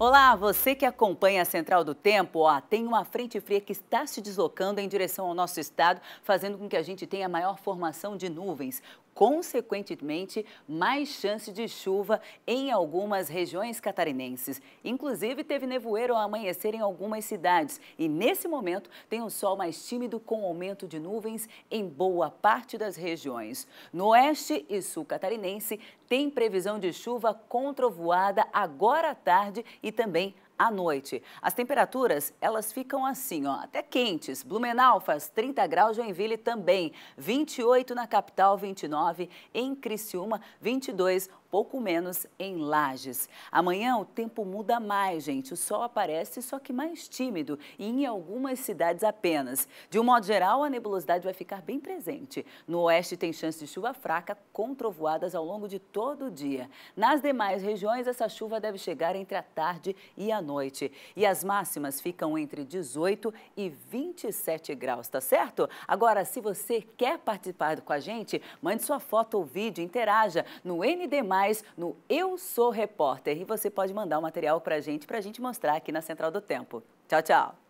Olá, você que acompanha a Central do Tempo, ó, tem uma frente fria que está se deslocando em direção ao nosso estado, fazendo com que a gente tenha maior formação de nuvens consequentemente, mais chance de chuva em algumas regiões catarinenses. Inclusive, teve nevoeiro ao amanhecer em algumas cidades. E nesse momento, tem um sol mais tímido com aumento de nuvens em boa parte das regiões. No oeste e sul catarinense, tem previsão de chuva controvoada agora à tarde e e também à noite. As temperaturas, elas ficam assim, ó, até quentes. Blumenau faz 30 graus, Joinville também. 28 na capital, 29 em Criciúma, 22 pouco menos em Lages. Amanhã o tempo muda mais, gente. O sol aparece, só que mais tímido e em algumas cidades apenas. De um modo geral, a nebulosidade vai ficar bem presente. No oeste tem chance de chuva fraca com trovoadas ao longo de todo o dia. Nas demais regiões, essa chuva deve chegar entre a tarde e a noite noite. E as máximas ficam entre 18 e 27 graus, tá certo? Agora, se você quer participar com a gente, mande sua foto ou vídeo, interaja no ND+, no Eu Sou Repórter. E você pode mandar o um material pra gente, pra gente mostrar aqui na Central do Tempo. Tchau, tchau!